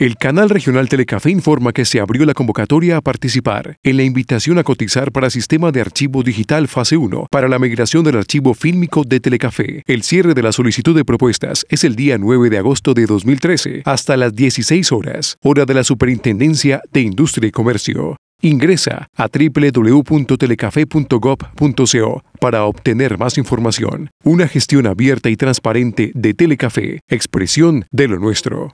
El canal regional Telecafé informa que se abrió la convocatoria a participar en la invitación a cotizar para Sistema de Archivo Digital Fase 1 para la migración del archivo fílmico de Telecafé. El cierre de la solicitud de propuestas es el día 9 de agosto de 2013 hasta las 16 horas, hora de la Superintendencia de Industria y Comercio. Ingresa a www.telecafe.gov.co para obtener más información. Una gestión abierta y transparente de Telecafé, expresión de lo nuestro.